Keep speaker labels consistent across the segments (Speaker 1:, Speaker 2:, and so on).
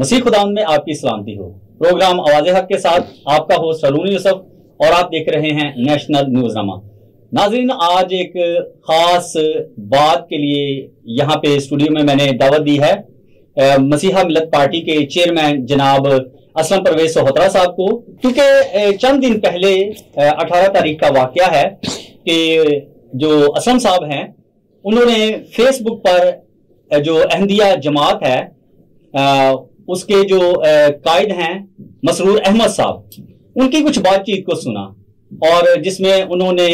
Speaker 1: मसीह खुदाम में आपकी सलामती हो प्रोग्राम आवाज हक के साथ आपका हो सलून यूसफ और आप देख रहे हैं नेशनल न्यूज नामा नाजरीन आज एक खास बात के लिए यहाँ पे स्टूडियो में मैंने दावत दी है मसीहा मिलत पार्टी के चेयरमैन जनाब असलम परवेज सोहोत्रा साहब को क्योंकि चंद दिन पहले 18 तारीख का वाक्य है कि जो असलम साहब हैं उन्होंने फेसबुक पर जो अहमदिया जमात है उसके जो कायद हैं मसरूर अहमद साहब उनकी कुछ बातचीत को सुना और जिसमें उन्होंने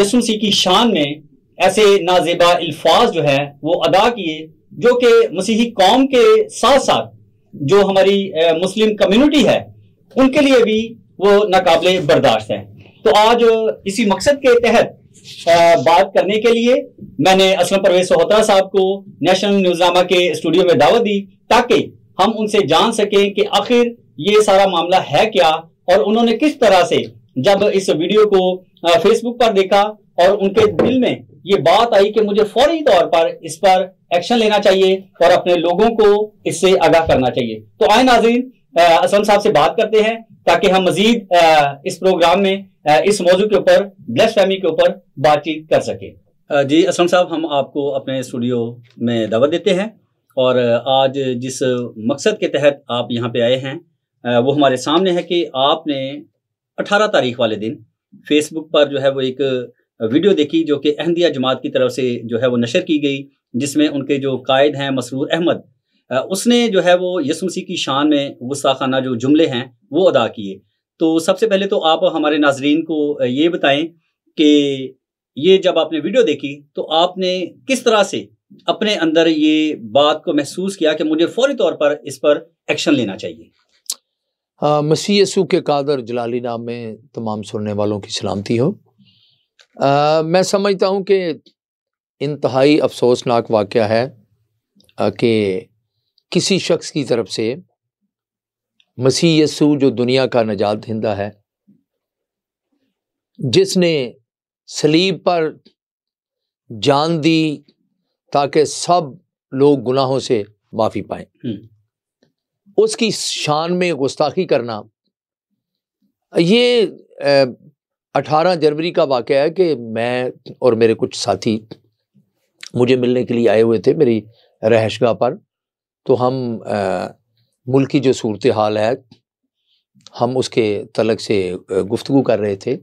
Speaker 1: यसुसी की शान में ऐसे नाजेबा अल्फाज जो है वो अदा किए जो कि मसीही कौम के साथ साथ जो हमारी मुस्लिम कम्युनिटी है उनके लिए भी वो नाकबले बर्दाश्त है तो आज इसी मकसद के तहत बात करने के लिए मैंने असलम परवेज सोहोत्रा साहब को नेशनल न्यूजनामा के स्टूडियो में दावत दी ताकि हम उनसे जान सकें कि आखिर ये सारा मामला है क्या और उन्होंने किस तरह से जब इस वीडियो को फेसबुक पर देखा और उनके दिल में ये बात आई कि मुझे फौरी तौर पर इस पर एक्शन लेना चाहिए और अपने लोगों को इससे आगाह करना चाहिए तो आए नाजीन असलम साहब से बात करते हैं ताकि हम मजीद इस प्रोग्राम में इस मौजू के ऊपर ब्लेस फैमिली के ऊपर बातचीत कर सके जी असलम साहब हम आपको अपने स्टूडियो में दावत देते हैं और आज जिस मकसद के तहत आप यहाँ पे आए हैं वो हमारे सामने है कि आपने 18 तारीख वाले दिन फेसबुक पर जो है वो एक वीडियो देखी जो कि अहमदिया जमात की तरफ से जो है वो नशर की गई जिसमें उनके जो कायद हैं मसरूर अहमद उसने जो है वो यसमसी की शान में गुस्साखाना जो जुमले हैं वो अदा किए तो सबसे पहले तो आप हमारे नाजरीन को ये बताएं कि ये जब आपने वीडियो देखी तो आपने किस तरह से अपने अंदर ये बात को महसूस किया कि मुझे फौरी तौर पर इस पर एक्शन लेना चाहिए
Speaker 2: हाँ मसीह यसु के कादर जलाली नाम में तमाम सुनने वालों की सलामती हो आ, मैं समझता हूँ कि इंतहाई अफसोसनाक वाक़ है कि किसी शख्स की तरफ से मसीह यसु जो दुनिया का नजात हिंदा है जिसने सलीब पर जान दी ताकि सब लोग गुनाहों से माफ़ी पाए हम्म। उसकी शान में गुस्ताखी करना ये अठारह जनवरी का वाक़ है कि मैं और मेरे कुछ साथी मुझे मिलने के लिए आए हुए थे मेरी रहशगाह पर तो हम मुल्क की जो सूरत हाल है हम उसके तलक से गुफ्तु कर रहे थे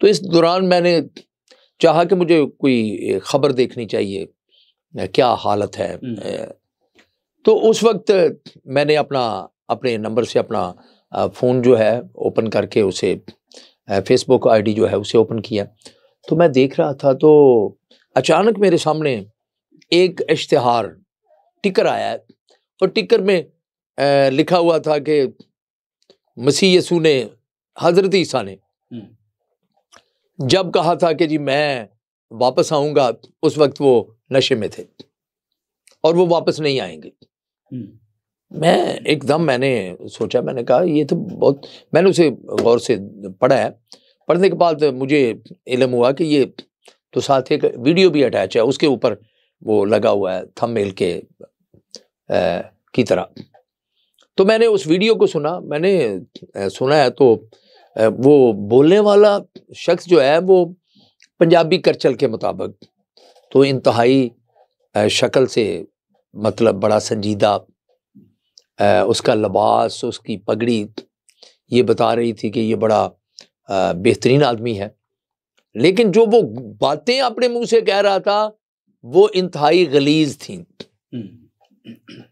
Speaker 2: तो इस दौरान मैंने चाहा कि मुझे कोई ख़बर देखनी चाहिए क्या हालत है हम्म। तो उस वक्त मैंने अपना अपने नंबर से अपना फ़ोन जो है ओपन करके उसे फेसबुक आईडी जो है उसे ओपन किया तो मैं देख रहा था तो अचानक मेरे सामने एक इश्तहार टिकर आया और टिकर में लिखा हुआ था कि मसीह यसू ने हज़रत ईसा ने हम्म। जब कहा था कि जी मैं वापस आऊँगा उस वक्त वो नशे में थे और वो वापस नहीं आएंगे हम्म। मैं एकदम मैंने सोचा मैंने कहा ये तो बहुत मैंने उसे गौर से पढ़ा है पढ़ने के बाद मुझे इलम हुआ कि ये तो साथ एक वीडियो भी अटैच है उसके ऊपर वो लगा हुआ है थंबनेल के आ, की तरह तो मैंने उस वीडियो को सुना मैंने सुना है तो आ, वो बोलने वाला शख्स जो है वो पंजाबी करचल के मुताबिक तो इंतहाई शक्ल से मतलब बड़ा संजीदा उसका लबास उसकी पगड़ी ये बता रही थी कि ये बड़ा बेहतरीन आदमी है लेकिन जो वो बातें अपने मुंह से कह रहा था वो इंतहाई गलीज थी हम्म।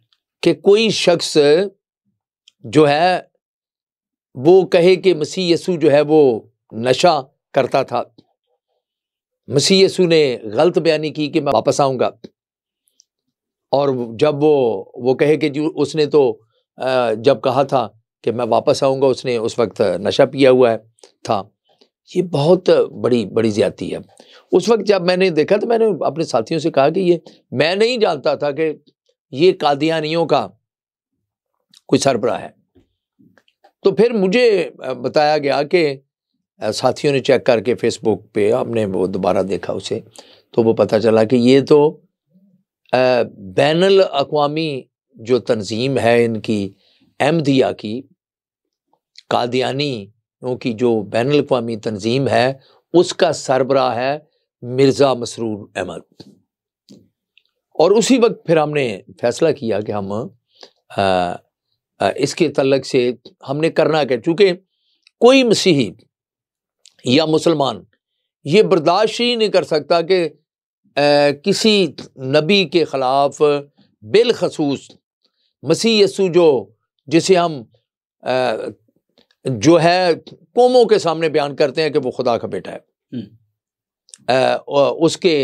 Speaker 2: कि कोई शख्स जो है वो कहे कि मसीह यसु जो है वो नशा करता था मसीह यसु ने गलत बयानी की कि मैं वापस आऊँगा और जब वो वो कहे कि जो उसने तो जब कहा था कि मैं वापस आऊँगा उसने उस वक्त नशा पिया हुआ है था ये बहुत बड़ी बड़ी ज्यादती है उस वक्त जब मैंने देखा तो मैंने अपने साथियों से कहा कि ये मैं नहीं जानता था कि ये कादियानियों का कोई सरबरा है तो फिर मुझे बताया गया कि साथियों ने चेक करके फेसबुक पे हमने वो दोबारा देखा उसे तो वो पता चला कि ये तो बैन अवी जो तंजीम है इनकी अहमदिया की कादियानियों की जो बैन अवी तंजीम है उसका सरबरा है मिर्ज़ा मसरूर अहमद और उसी वक्त फिर हमने फैसला किया कि हम आ, आ, इसके तलक से हमने करना क्या चूँकि कोई मसीही या मुसलमान ये बर्दाश्त ही नहीं कर सकता कि किसी नबी के ख़िलाफ़ बिलखसूस मसीह यसु जो जिसे हम आ, जो है कौमों के सामने बयान करते हैं कि वो खुदा का बेटा है आ, हम्म। उसके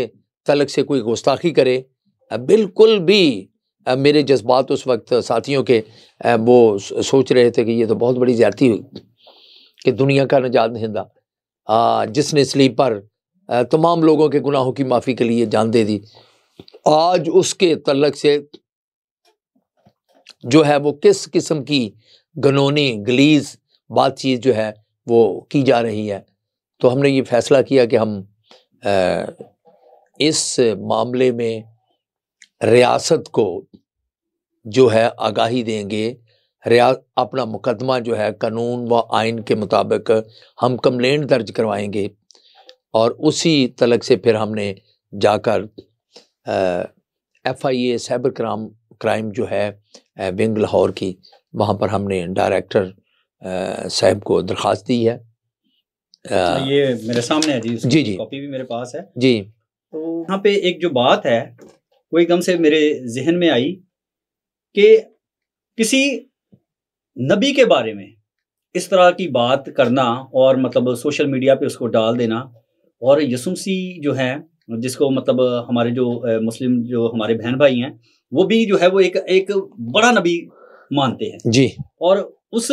Speaker 2: तलक से कोई गुस्ताखी करे बिल्कुल भी आ, मेरे जज्बात उस वक्त साथियों के आ, वो सोच रहे थे कि ये तो बहुत बड़ी ज्यादती हुई कि दुनिया का नजात निंदा जिसने स्लीप पर तमाम लोगों के गुनाहों की माफ़ी के लिए जान दे दी आज उसके तलक से जो है वो किस किस्म की गनोनी गलीज बातचीत जो है वो की जा रही है तो हमने ये फैसला किया कि हम इस मामले में रियासत को जो है आगाही देंगे रिया अपना मुकदमा जो है कानून व आइन के मुताबिक हम कंप्लेंट दर्ज करवाएंगे और उसी तलक से फिर हमने जाकर F I A cyber crime crime जो है विंग लाहौर की वहाँ पर हमने डायरेक्टर साहब को दरख्वास्त दी है आ, अच्छा, ये मेरे सामने है जी जी जी कॉपी
Speaker 1: भी मेरे पास है जी तो यहाँ पे एक जो बात है वो एकदम से मेरे जहन में आई कि किसी नबी के बारे में इस तरह की बात करना और मतलब सोशल मीडिया पे उसको डाल देना और यसुमसी जो है जिसको मतलब हमारे जो मुस्लिम जो हमारे बहन भाई हैं वो भी जो है वो एक एक बड़ा नबी मानते हैं जी और उस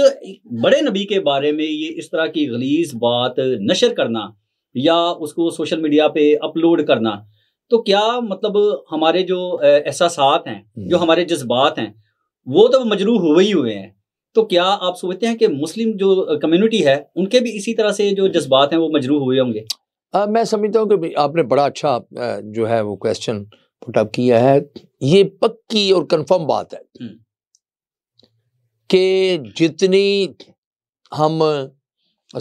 Speaker 1: बड़े नबी के बारे में ये इस तरह की गलीज बात नशर करना या उसको सोशल मीडिया पे अपलोड करना तो क्या मतलब हमारे जो एहसास हैं जो हम्म। हमारे जज्बात हैं वो तो मजरूह हुए ही हुए हैं तो क्या आप सोचते हैं कि मुस्लिम जो कम्युनिटी है उनके भी इसी तरह से जो जज्बात हैं वो मजरूह हुए होंगे
Speaker 2: मैं समझता हूँ कि आपने बड़ा अच्छा जो है वो क्वेश्चन पुटअप किया है ये पक्की और कन्फर्म बात है
Speaker 1: हम्म।
Speaker 2: कि जितनी हम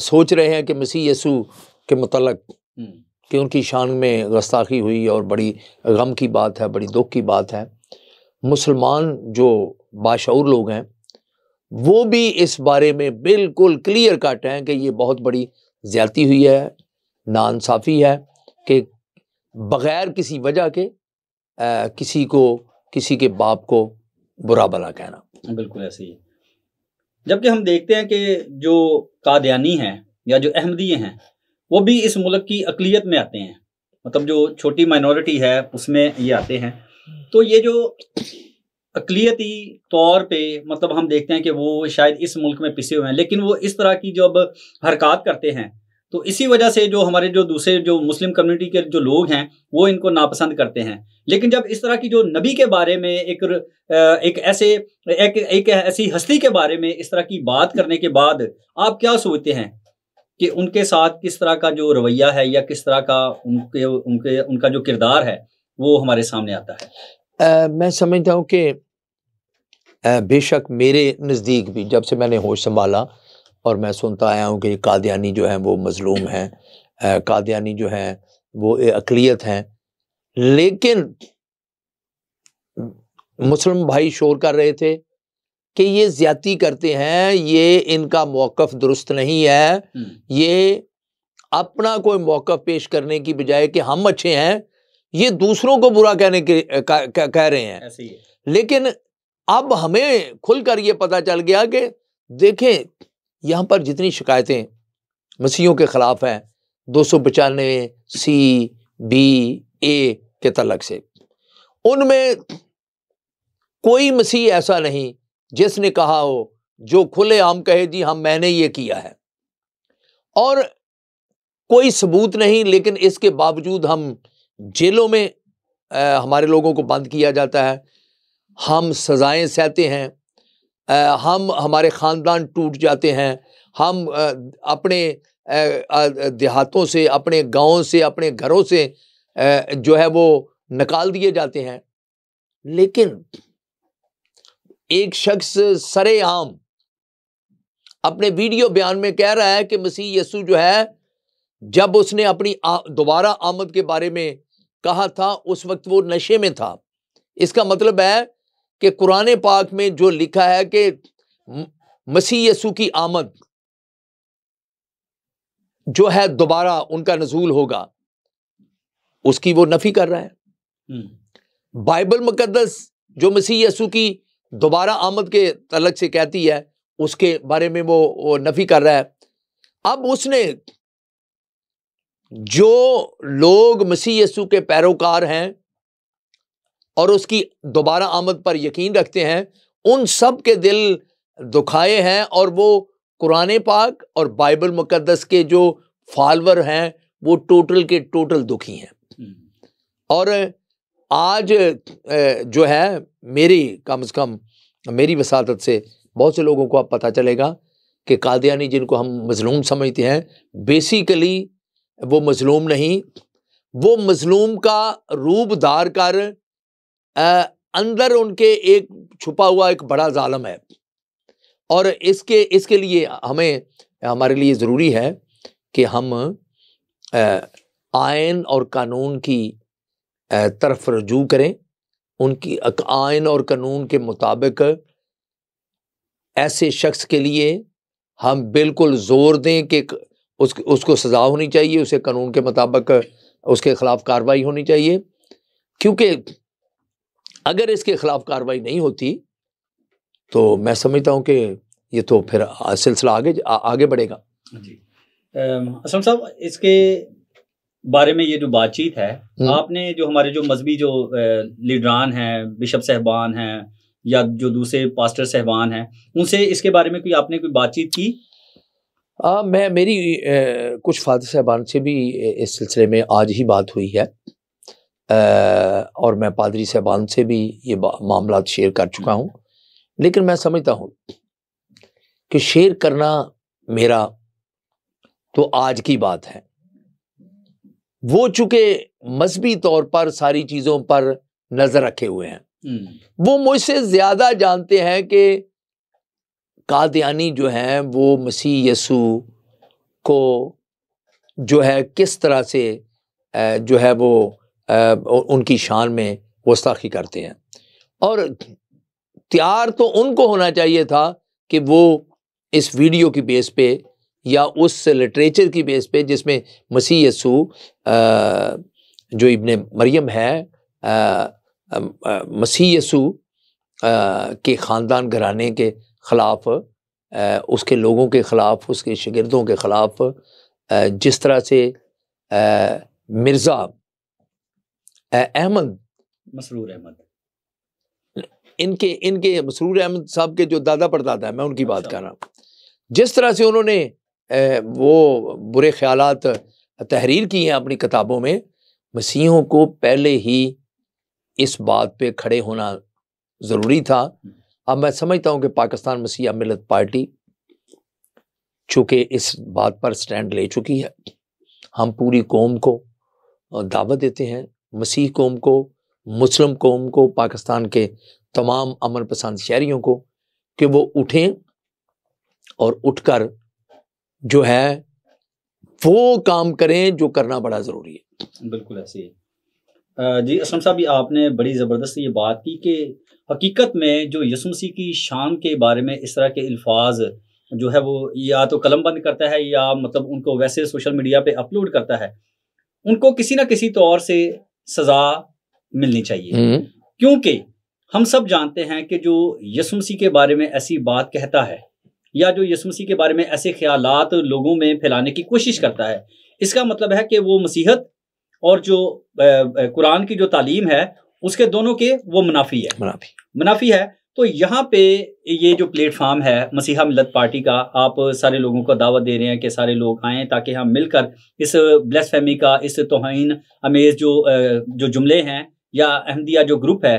Speaker 2: सोच रहे हैं कि मसीह यसु के मतलब कि उनकी शान में गस्ताखी हुई और बड़ी गम की बात है बड़ी दुख की बात है मुसलमान जो बाशूर लोग हैं वो भी इस बारे में बिल्कुल क्लियर कट हैं कि ये बहुत बड़ी ज्यादती हुई है नासाफ़ी है कि बग़ैर किसी वजह के आ, किसी को किसी के बाप को बुरा भला कहना बिल्कुल ऐसे ही
Speaker 1: जबकि हम देखते हैं कि जो कादयानी हैं या जो अहमदी हैं वो भी इस मुल्क की अकलीत में आते हैं मतलब जो छोटी माइनॉरिटी है उसमें ये आते हैं तो ये जो अकलीती तौर पे मतलब हम देखते हैं कि वो शायद इस मुल्क में पिसे हुए हैं लेकिन वो इस तरह की जब हरकत करते हैं तो इसी वजह से जो हमारे जो दूसरे जो मुस्लिम कम्युनिटी के जो लोग हैं वो इनको नापसंद करते हैं लेकिन जब इस तरह की जो नबी के बारे में एक एक ऐसे एक एक ऐसी हस्ती के बारे में इस तरह की बात करने के बाद आप क्या सोचते हैं कि उनके साथ किस तरह का जो रवैया है या किस तरह का उनके उनके उनका जो किरदार है वो हमारे सामने आता है
Speaker 2: आ, मैं समझता हूँ कि बेशक मेरे नज़दीक भी जब से मैंने होश संभाला और मैं सुनता आया हूँ कि कादियानी जो है वो मज़लूम हैं कादयानी जो है वो अकलीत हैं लेकिन मुस्लिम भाई शोर कर रहे थे कि ये ज्यादी करते हैं ये इनका मौक़ दुरुस्त नहीं है हम्म। ये अपना कोई मौक़ पेश करने की बजाय कि हम अच्छे हैं ये दूसरों को बुरा कहने के कह, कह, कह रहे हैं ऐसे ही लेकिन अब हमें खुलकर ये पता चल गया कि देखें यहाँ पर जितनी शिकायतें मसीहों के ख़िलाफ़ हैं दो सौ पचानवे सी बी ए के तलक से उनमें कोई मसीह ऐसा नहीं जिसने कहा हो जो खुले आम कहे जी हम हाँ, मैंने ये किया है और कोई सबूत नहीं लेकिन इसके बावजूद हम जेलों में आ, हमारे लोगों को बंद किया जाता है हम सज़ाएं सहते हैं आ, हम हमारे ख़ानदान टूट जाते हैं हम आ, अपने देहातों से अपने गाँव से अपने घरों से जो है वो निकाल दिए जाते हैं लेकिन एक शख्स सरेआम अपने वीडियो बयान में कह रहा है कि मसीह यसु जो है जब उसने अपनी दोबारा आमद के बारे में कहा था उस वक्त वो नशे में था इसका मतलब है कि कुरान पाक में जो लिखा है कि मसीह यसु की आमद जो है दोबारा उनका नजूल होगा उसकी वो नफी कर रहा है हम्म। बाइबल मुकदस जो मसीह यसु की दोबारा आमद के तलक से कहती है उसके बारे में वो, वो नफी कर रहा है अब उसने जो लोग मसीह यसु के पैरोकार हैं और उसकी दोबारा आमद पर यकीन रखते हैं उन सब के दिल दुखाए हैं और वो कुरान पाक और बाइबल मुक़दस के जो फॉलवर हैं वो टोटल के टोटल दुखी हैं हम्म। और आज जो है मेरी कम से कम मेरी वसादत से बहुत से लोगों को अब पता चलेगा कि कादियानी जिनको हम मजलूम समझते हैं बेसिकली वो मजलूम नहीं वो मजलूम का रूप धार कर अंदर उनके एक छुपा हुआ एक बड़ा ालम है और इसके इसके लिए हमें हमारे लिए ज़रूरी है कि हम आयन और कानून की तरफ रजू करें उनकी आयन और कानून के मुताबिक ऐसे शख्स के लिए हम बिल्कुल ज़ोर दें कि उस उसको सज़ा होनी चाहिए उसे कानून के मुताबिक उसके ख़िलाफ़ कार्रवाई होनी चाहिए क्योंकि अगर इसके ख़िलाफ़ कार्रवाई नहीं होती तो मैं समझता हूँ कि ये तो फिर सिलसिला आगे आ, आगे बढ़ेगा
Speaker 1: जी असम साहब इसके बारे में ये जो बातचीत है हम्म। आपने जो हमारे जो मजहबी जो लीडरान हैं बिशप साहबान हैं या जो दूसरे पास्टर साहबान हैं उनसे इसके बारे में कोई आपने कोई बातचीत की
Speaker 2: आ, मैं मेरी ए, कुछ फादर साहबान से भी इस सिलसिले में आज ही बात हुई है आ, और मैं पादरी साहबान से भी ये मामला शेयर कर चुका हूँ लेकिन मैं समझता हूँ कि शेयर करना मेरा तो आज की बात है वो चूंकि मजहबी तौर पर सारी चीज़ों पर नज़र रखे हुए हैं वो मुझसे ज़्यादा जानते हैं कि कादयानी जो हैं वो मसीह यसु को जो है किस तरह से जो है वो उनकी शान में वस्ताखी करते हैं और तैयार तो उनको होना चाहिए था कि वो इस वीडियो की बेस पे या उस लिटरेचर की बेस पे जिसमें मसीह यसु जो इबन मरियम है मसीह यसु के ख़ानदान घराने के ख़िलाफ़ उसके लोगों के ख़िलाफ़ उसके शगिर्दों के ख़िलाफ़ जिस तरह से मिर्ज़ा अहमद मसरूर अहमद इनके इनके मसरूर अहमद साहब के जो दादा परदादा है मैं उनकी बात अच्छा। कर रहा हूँ जिस तरह से उन्होंने वो बुरे ख्याल तहरीर किए हैं अपनी किताबों में मसीहों को पहले ही इस बात पे खड़े होना ज़रूरी था हम्म। अब मैं समझता हूं कि पाकिस्तान मसीह मिलत पार्टी चूँकि इस बात पर स्टैंड ले चुकी है हम पूरी कौम को दावत देते हैं मसीह कौम को मुस्लिम कौम को पाकिस्तान के तमाम अमन पसंद शहरीों को कि वो उठें और उठकर जो है वो काम करें जो करना बड़ा ज़रूरी है बिल्कुल ऐसे ही जी असलम
Speaker 1: साहब आपने बड़ी ज़बरदस्त ये बात की कि हकीकत में जो यसमसी की शान के बारे में इस तरह के अल्फाज जो है वो या तो कलम बंद करता है या मतलब उनको वैसे सोशल मीडिया पे अपलोड करता है उनको किसी ना किसी तौर से सजा मिलनी चाहिए हम्म। क्योंकि हम सब जानते हैं कि जो यसमसी के बारे में ऐसी बात कहता है या जो यसमसी के बारे में ऐसे ख्याल लोगों में फैलाने की कोशिश करता है इसका मतलब है कि वो मसीहत और जो कुरान की जो तालीम है उसके दोनों के वो मुनाफी है मुनाफी मुनाफी है तो यहाँ पे ये जो प्लेटफार्म है मसीहा मिलत पार्टी का आप सारे लोगों को दावत दे रहे हैं कि सारे लोग आएँ ताकि हम मिलकर इस ब्लेस फैमी का इस तोहन अमेज जो जो जुमले हैं या अहमदिया जो ग्रुप है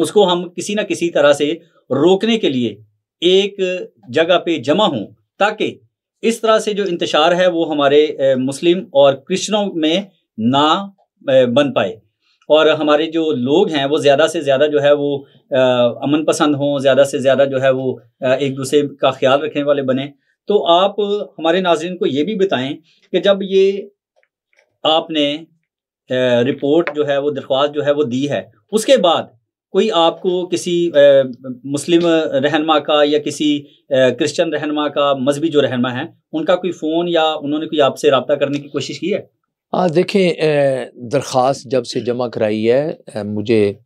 Speaker 1: उसको हम किसी ना किसी तरह से रोकने के लिए एक जगह पे जमा हों ताकि इस तरह से जो इंतशार है वो हमारे मुस्लिम और क्रिश्चनों में ना बन पाए और हमारे जो लोग हैं वो ज़्यादा से ज़्यादा जो है वो अमन पसंद हों ज़्यादा से ज़्यादा जो है वो एक दूसरे का ख्याल रखने वाले बने तो आप हमारे नाजरन को ये भी बताएं कि जब ये आपने रिपोर्ट जो है वो दरख्वास्त जो है वो दी है उसके बाद कोई आपको किसी आ, मुस्लिम रहनमा का या किसी क्रिश्चन रहनमा का मजहबी जो रहनमा है उनका कोई फ़ोन या उन्होंने कोई आपसे रबता करने की कोशिश की है
Speaker 2: हाँ देखें दरख्वास्त जब से जमा कराई है मुझे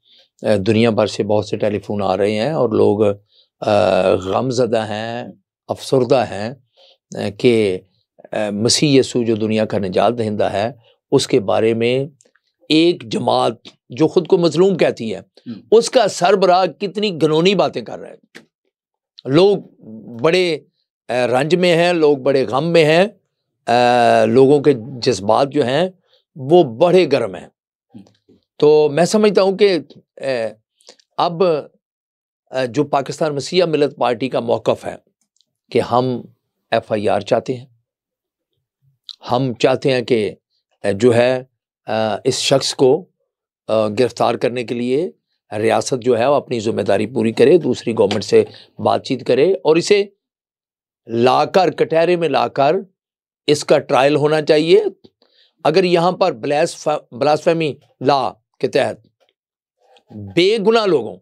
Speaker 2: दुनिया भर से बहुत से टेलीफोन आ रहे हैं और लोग गमजदा हैं अफसरदा हैं कि मसीह यसू जो दुनिया का निजात दहिंदा है उसके बारे में एक जमात जो ख़ुद को मजलूम कहती है उसका सरबराह कितनी घनौनी बातें कर रहे हैं लोग बड़े रंज में हैं लोग बड़े गम में हैं आ, लोगों के जज्बात जो हैं वो बड़े गर्म हैं तो मैं समझता हूँ कि अब जो पाकिस्तान मसीहा मिलत पार्टी का मौक़ है कि हम एफ आई आर चाहते हैं हम चाहते हैं कि जो है इस शख्स को गिरफ़्तार करने के लिए रियासत जो है वो अपनी ज़िम्मेदारी पूरी करे दूसरी गवर्नमेंट से बातचीत करे और इसे लाकर कटहरे में लाकर इसका ट्रायल होना चाहिए अगर यहां पर ब्लैस ब्लास्फेमी ला के तहत बेगुना लोगों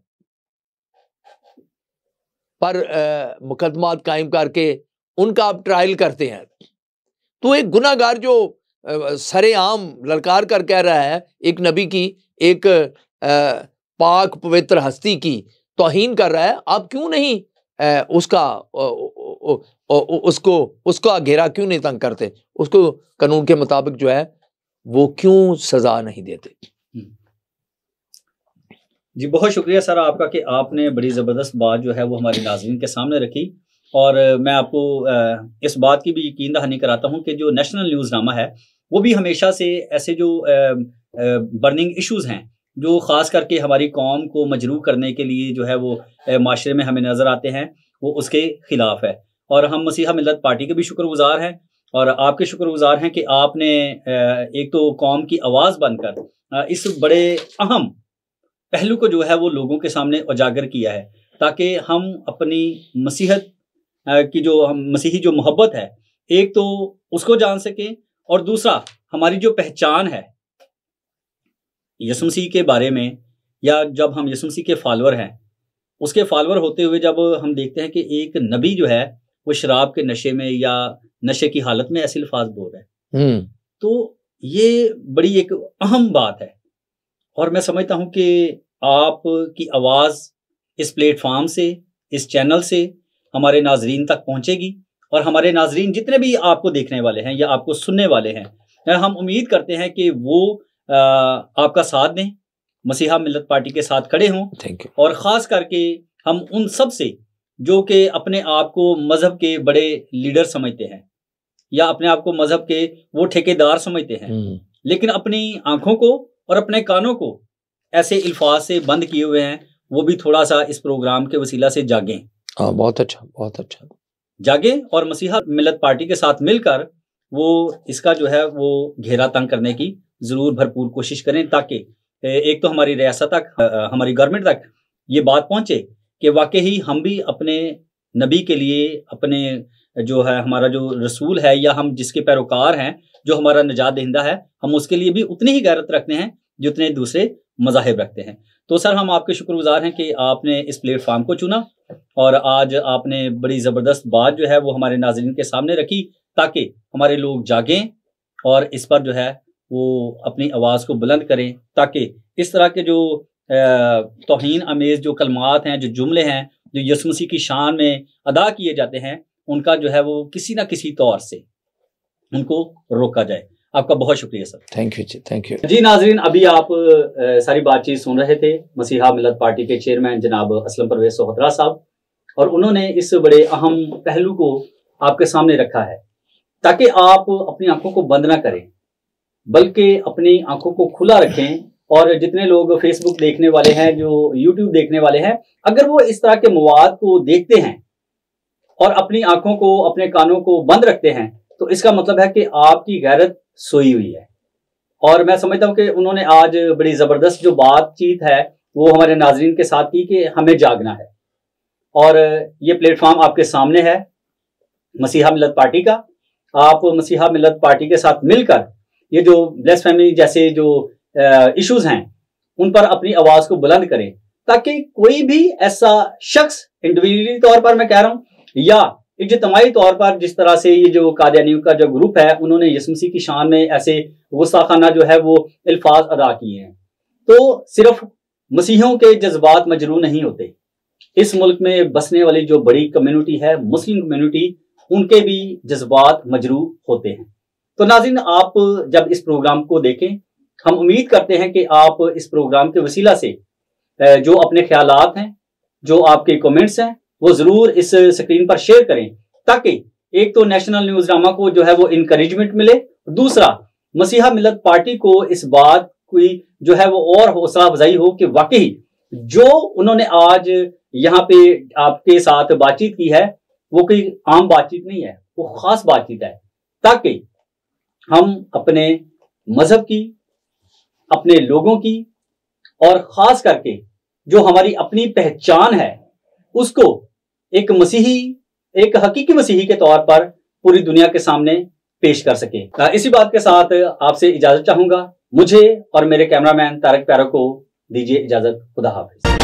Speaker 2: पर मुकदमा कायम करके उनका आप ट्रायल करते हैं तो एक गुनागार जो सरेआम ललकार कर कह रहा है एक नबी की एक पाक पवित्र हस्ती की तोहन कर रहा है आप क्यों नहीं उसका उसको उसका घेरा क्यों नहीं तंग करते उसको कानून के मुताबिक जो है वो क्यों सजा नहीं देते हम्म।
Speaker 1: जी बहुत शुक्रिया सर आपका कि आपने बड़ी ज़बरदस्त बात जो है वो हमारे नाजरन के सामने रखी और मैं आपको इस बात की भी यकीन दहानी कराता हूँ कि जो नेशनल न्यूज नामा है वो भी हमेशा से ऐसे जो बर्निंग इश्यूज़ हैं जो ख़ास करके हमारी कौम को मजरूह करने के लिए जो है वो माशरे में हमें नज़र आते हैं वो उसके ख़िलाफ़ है और हम मसीहा मिलत पार्टी के भी शुक्रगुजार हैं और आपके शुक्रगुजार हैं कि आपने एक तो कौम की आवाज़ बनकर इस बड़े अहम पहलू को जो है वो लोगों के सामने उजागर किया है ताकि हम अपनी मसीहत की जो हम मसीही जो मोहब्बत है एक तो उसको जान सकें और दूसरा हमारी जो पहचान है यसुम मसीह के बारे में या जब हम यसुम मसीह के फॉलोअर हैं उसके फॉलोअर होते हुए जब हम देखते हैं कि एक नबी जो है वो शराब के नशे में या नशे की हालत में ऐसे अल्फाज बोल रहे हैं हम्म। तो ये बड़ी एक अहम बात है और मैं समझता हूँ कि आपकी आवाज़ इस प्लेटफॉर्म से इस चैनल से हमारे नाजरीन तक पहुँचेगी और हमारे नाजरीन जितने भी आपको देखने वाले हैं या आपको सुनने वाले हैं हम उम्मीद करते हैं कि वो आ, आपका साथ दें मसीहा मिलत पार्टी के साथ खड़े हों और ख़ास करके हम उन सब से जो कि अपने आप को मजहब के बड़े लीडर समझते हैं या अपने आप को मजहब के वो ठेकेदार समझते हैं हम्म। लेकिन अपनी आंखों को और अपने कानों को ऐसे अल्फाज से बंद किए हुए हैं वो भी थोड़ा सा इस प्रोग्राम के वसीला से जागें
Speaker 2: हाँ बहुत अच्छा बहुत अच्छा
Speaker 1: जागे और मसीहा मिलत पार्टी के साथ मिलकर वो इसका जो है वो घेरा तंग करने की ज़रूर भरपूर कोशिश करें ताकि एक तो हमारी रियासत तक हमारी गवर्नमेंट तक ये बात पहुंचे कि वाकई ही हम भी अपने नबी के लिए अपने जो है हमारा जो रसूल है या हम जिसके पैरोकार हैं जो हमारा निजात दहिंदा है हम उसके लिए भी उतनी ही गैरत रखते हैं जितने दूसरे मजाहब रखते हैं तो सर हम आपके शुक्रगुजार हैं कि आपने इस प्लेटफार्म को चुना और आज आपने बड़ी ज़बरदस्त बात जो है वो हमारे नाजरन के सामने रखी ताकि हमारे लोग जागें और इस पर जो है वो अपनी आवाज़ को बुलंद करें ताकि इस तरह के जो तोहन आमेज़ जो कलमात हैं जो जुमले हैं जो यसमसी की शान में अदा किए जाते हैं उनका जो है वो किसी ना किसी तौर से उनको रोका जाए आपका बहुत शुक्रिया sir thank you ji thank you ji नाजरीन अभी आप सारी बातचीत सुन रहे थे मसीहा मिलत पार्टी के चेयरमैन जनाब असलम परवेज सोहतरा साहब और उन्होंने इस बड़े अहम पहलू को आपके सामने रखा है ताकि आप अपनी आंखों को बंद ना करें बल्कि अपनी आंखों को खुला रखें और जितने लोग फेसबुक देखने वाले हैं जो यूट्यूब देखने वाले हैं अगर वो इस तरह के मवाद को देखते हैं और अपनी आंखों को अपने कानों को बंद रखते हैं तो इसका मतलब है कि आपकी गैरत सोई हुई है और मैं समझता हूं कि उन्होंने आज बड़ी ज़बरदस्त जो बातचीत है वो हमारे नाजरीन के साथ की कि हमें जागना है और ये प्लेटफॉर्म आपके सामने है मसीहा मिलत पार्टी का आप मसीहा मिलत पार्टी के साथ मिलकर ये जो ब्लेस फैमिली जैसे जो इश्यूज हैं उन पर अपनी आवाज को बुलंद करें ताकि कोई भी ऐसा शख्स इंडिविजुअली तौर पर मैं कह रहा हूं या इजतमाही तौर पर जिस तरह से ये जो कादियानियों का जो ग्रुप है उन्होंने यसमसी की शान में ऐसे गुस्साखाना जो है वो अल्फाज अदा किए हैं तो सिर्फ मसीहों के जज्बात मजरू नहीं होते इस मुल्क में बसने वाली जो बड़ी कम्युनिटी है मुस्लिम कम्युनिटी उनके भी जज्बात मजरू होते हैं तो नाजिन आप जब इस प्रोग्राम को देखें हम उम्मीद करते हैं कि आप इस प्रोग्राम के वसीला से जो अपने ख्याल हैं जो आपके कमेंट्स हैं वो ज़रूर इस स्क्रीन पर शेयर करें ताकि एक तो नेशनल न्यूज ड्रामा को जो है वो इनक्रेजमेंट मिले दूसरा मसीहा मिलत पार्टी को इस बात की जो है वो और हौसला अफजाई हो कि वाकई जो उन्होंने आज यहाँ पे आपके साथ बातचीत की है वो कोई आम बातचीत नहीं है वो खास बातचीत है ताकि हम अपने मजहब की अपने लोगों की और खास करके जो हमारी अपनी पहचान है उसको एक मसीही एक हकीकी मसीही के तौर पर पूरी दुनिया के सामने पेश कर सके इसी बात के साथ आपसे इजाजत चाहूंगा मुझे और मेरे कैमरामैन तारक प्यारो को दीजिए इजाजत खुदा हाफिज